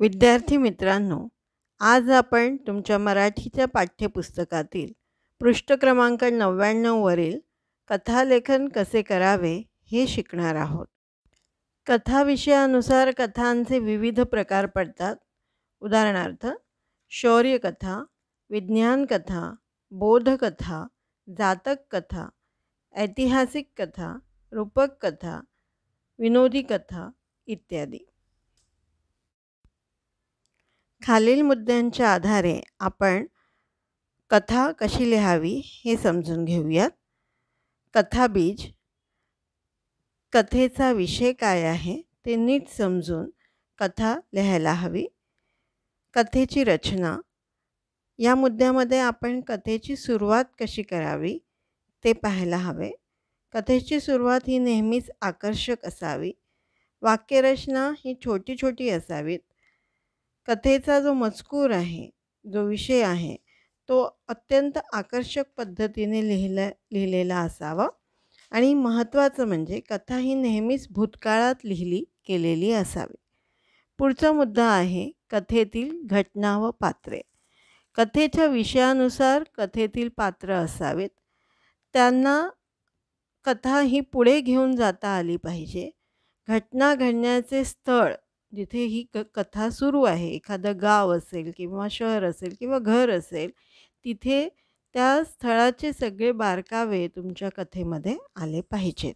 विद्यार्थी मित्रांनो आज आपण तुमच्या मराठीच्या पाठ्यपुस्तकातील पृष्ठ क्रमांक नव्याण्णववरील कथालेखन कसे करावे हे शिकणार आहोत कथाविषयानुसार कथांचे विविध प्रकार पडतात उदाहरणार्थ शौर्यकथा विज्ञान कथा बोधकथा जातक कथा ऐतिहासिक कथा रूपक कथा विनोदी कथा इत्यादी खालील मुद्द्यांच्या आधारे आपण कथा कशी लिहावी हे समजून घेऊयात कथाबीज कथेचा विषय काय आहे ते नीट समजून कथा लिहायला हवी कथेची रचना या मुद्द्यामध्ये आपण कथेची सुरुवात कशी करावी ते पाहायला हवे कथेची सुरुवात ही नेहमीच आकर्षक असावी वाक्यरचना ही छोटी छोटी असावीत कथेचा जो मजकूर आहे जो विषय आहे तो अत्यंत आकर्षक पद्धतीने लिहिला लिहिलेला असावा आणि महत्त्वाचं म्हणजे कथा ही नेहमीच भूतकाळात लिहिली केलेली असावी पुढचा मुद्दा आहे कथेतील घटना व पात्रे कथेच्या विषयानुसार कथेतील पात्र असावेत त्यांना कथा ही पुढे घेऊन जाता आली पाहिजे घटना घडण्याचे स्थळ जिथे ही क कथा सुरू आहे एखादं गाव असेल किंवा शहर असेल किंवा घर असेल तिथे त्या स्थळाचे सगळे बारकावे तुमच्या कथेमध्ये आले पाहिजेत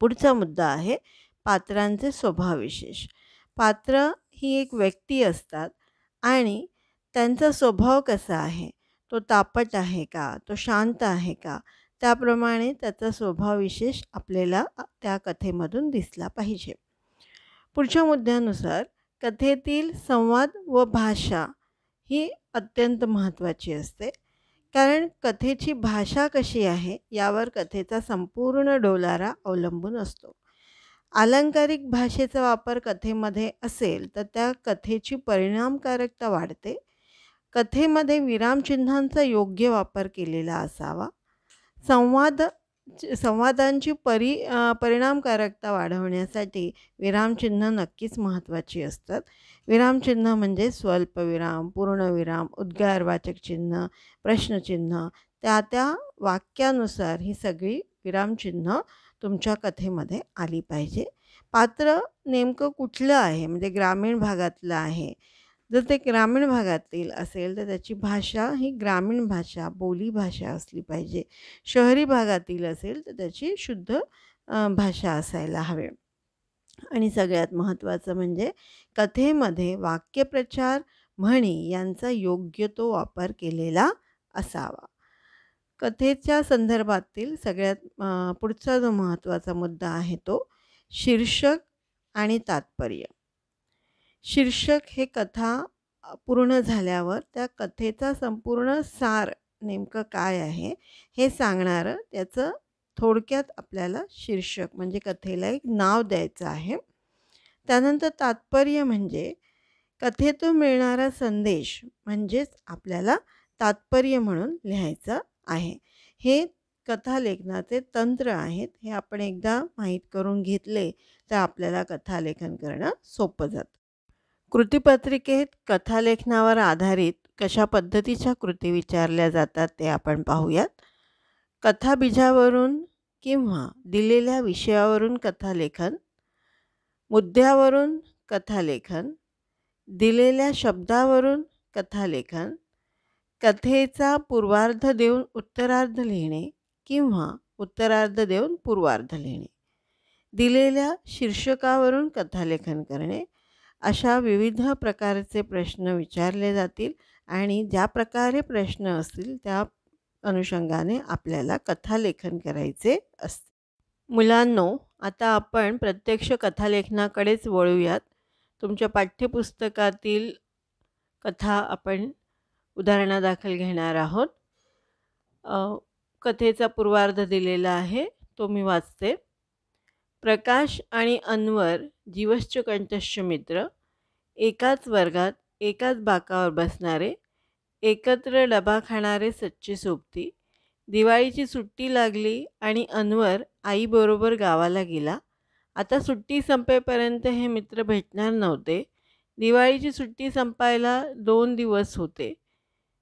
पुढचा मुद्दा आहे पात्रांचे स्वभावविशेष पात्र ही एक व्यक्ती असतात आणि त्यांचा स्वभाव कसा आहे तो तापट आहे का तो शांत आहे का त्याप्रमाणे त्याचा स्वभावविशेष आपल्याला त्या कथेमधून दिसला पाहिजे पुढच्या मुद्द्यानुसार कथेतील संवाद व भाषा ही अत्यंत महत्त्वाची असते कारण कथेची भाषा कशी आहे यावर कथेचा संपूर्ण डोलारा अवलंबून असतो आलंकारिक भाषेचा वापर कथेमध्ये असेल तर त्या कथेची परिणामकारकता वाढते कथेमध्ये विरामचिन्हांचा योग्य वापर केलेला असावा संवाद संवादांची परि परिणामकारकता वाढवण्यासाठी विरामचिन्ह नक्कीच महत्त्वाची असतात विरामचिन्ह म्हणजे स्वल्पविराम पूर्णविराम उद्गारवाचक चिन्ह प्रश्नचिन्ह त्या त्या वाक्यानुसार ही सगळी विरामचिन्ह तुमच्या कथेमध्ये आली पाहिजे पात्र नेमकं कुठलं आहे म्हणजे ग्रामीण भागातलं आहे जर ते ग्रामीण भागातील असेल तर त्याची भाषा ही ग्रामीण भाषा बोली भाषा असली पाहिजे शहरी भागातील असेल तर त्याची शुद्ध भाषा असायला हवी आणि सगळ्यात महत्त्वाचं म्हणजे कथेमध्ये वाक्यप्रचार म्हणी यांचा योग्य तो वापर केलेला असावा कथेच्या संदर्भातील सगळ्यात पुढचा जो महत्त्वाचा मुद्दा आहे तो शीर्षक आणि तात्पर्य शीर्षक हे कथा पूर्ण झाल्यावर त्या कथेचा संपूर्ण सार नेमकं काय आहे हे सांगणारं त्याचं थोडक्यात आपल्याला शीर्षक म्हणजे कथेला एक नाव द्यायचं आहे त्यानंतर तात्पर्य म्हणजे कथेतून मिळणारा संदेश म्हणजेच आपल्याला तात्पर्य म्हणून लिहायचं आहे हे कथा लेखनाचे तंत्र आहेत हे आपण एकदा माहीत करून घेतले तर आपल्याला कथालेखन करणं सोपं जातं कृतीपत्रिकेत कथालेखनावर आधारित कशा पद्धतीच्या कृती विचारल्या जातात ते आपण पाहूयात कथाबीजावरून किंवा दिलेल्या विषयावरून कथालेखन मुद्द्यावरून कथालेखन दिलेल्या शब्दावरून कथालेखन कथेचा पूर्वार्ध देऊन उत्तरार्ध लिहिणे किंवा उत्तरार्ध देऊन पूर्वार्ध लिहिणे दिलेल्या शीर्षकावरून कथालेखन करणे अशा विविध प्रकारचे प्रश्न विचारले जातील आणि ज्या प्रकारे प्रश्न असतील त्या अनुषंगाने आपल्याला कथालेखन करायचे असते मुलांनो आता आपण प्रत्यक्ष कथालेखनाकडेच वळूयात तुमच्या पाठ्यपुस्तकातील कथा आपण उदाहरणादाखल घेणार आहोत कथेचा पूर्वार्ध दिलेला आहे तो मी वाचते प्रकाश आणि अन्वर जीवश्च कंठश्च मित्र एकाच वर्गात एकाच बाकावर बसणारे एकत्र डबा खाणारे सच्चे सोबती दिवाळीची सुट्टी लागली आणि अन्वर आईबरोबर गावाला गेला आता सुट्टी संपेपर्यंत हे मित्र भेटणार नव्हते दिवाळीची सुट्टी संपायला दोन दिवस होते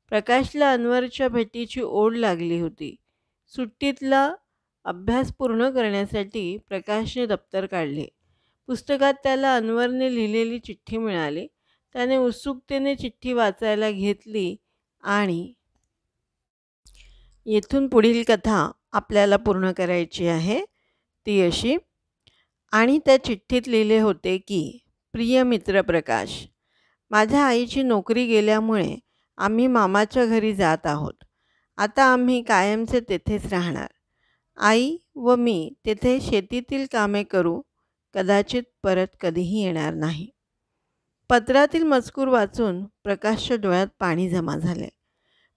प्रकाशला अन्वरच्या भेटीची ओढ लागली होती सुट्टीतला अभ्यास पूर्ण करण्यासाठी प्रकाशने दप्तर काढले पुस्तकात त्याला अनवरने लिहिलेली चिठ्ठी मिळाली त्याने उत्सुकतेने चिठ्ठी वाचायला घेतली आणि येथून पुढील कथा आपल्याला पूर्ण करायची आहे ती अशी आणि त्या चिठ्ठीत लिहिले होते की प्रिय मित्र प्रकाश माझ्या आईची नोकरी गेल्यामुळे आम्ही मामाच्या घरी जात आहोत आता आम्ही कायमचे तेथेच राहणार आई व मी तेथे शेतीतील कामे करू कदाचित परत कधीही येणार नाही पत्रातील मजकूर वाचून प्रकाशच्या डोळ्यात पाणी जमा झाले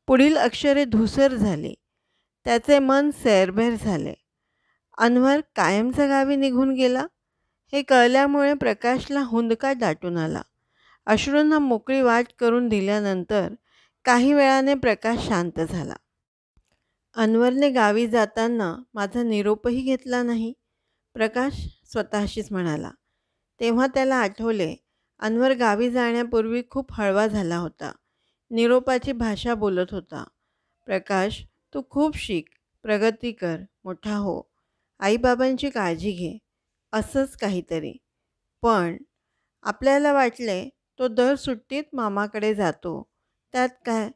पुढील अक्षरे धुसर झाली त्याचे मन सैरभैर झाले अन्वर कायमचा गावी निघून गेला हे कळल्यामुळे प्रकाशला हुंदका दाटून आला अश्रूंना मोकळी वाट करून दिल्यानंतर काही वेळाने प्रकाश शांत झाला अनवरने गावी जाताना माझा निरोपही घेतला नाही प्रकाश स्वतःशीच म्हणाला तेव्हा त्याला आठवले अन्वर गावी जाण्यापूर्वी खूप हळवा झाला होता निरोपाची भाषा बोलत होता प्रकाश तू खूप शिक प्रगती कर मोठा हो आईबाबांची काळजी घे असंच काहीतरी पण आपल्याला वाटले तो दर सुट्टीत मामाकडे जातो त्यात काय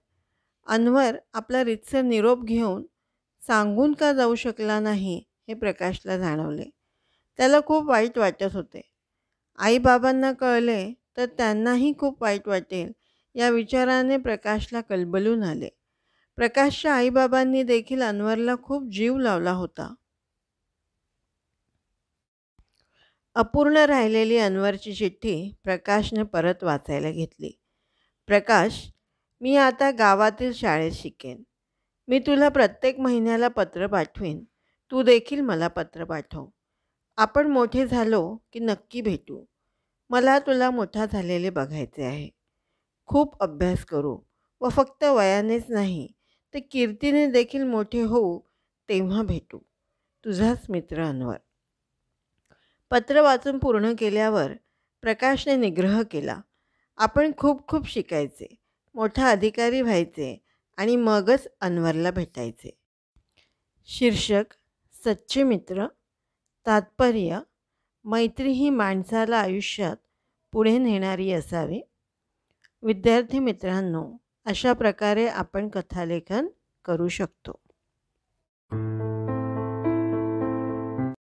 अन्वर आपला रितसर निरोप घेऊन सांगून का जाऊ शकला नाही हे प्रकाशला जाणवले त्याला खूप वाईट वाटत होते आईबाबांना कळले तर त्यांनाही खूप वाईट वाटेल या विचाराने प्रकाशला कलबलून आले प्रकाशच्या आईबाबांनी देखील अन्वरला खूप जीव लावला होता अपूर्ण राहिलेली अन्वरची चिठ्ठी प्रकाशने परत वाचायला घेतली प्रकाश मी आता गावातील शाळेत शिकेन मी तुला प्रत्येक महिन्याला पत्र पाठवीन तू देखील मला पत्र पाठव आपण मोठे झालो की नक्की भेटू मला तुला मोठा झालेले बघायचे आहे खूप अभ्यास करू व फक्त वयानेच नाही तर कीर्तीने देखील मोठे होऊ तेव्हा भेटू तुझाच मित्र अनवर पत्र वाचून पूर्ण केल्यावर प्रकाशने निग्रह केला आपण खूप खूप शिकायचे मोठा अधिकारी व्हायचे आणि मगच अन्वरला भेटायचे शीर्षक सच्चे मित्र तात्पर्य मैत्री ही माणसाला आयुष्यात पुढे नेणारी असावी विद्यार्थी मित्रांनो अशा प्रकारे आपण कथालेखन करू शकतो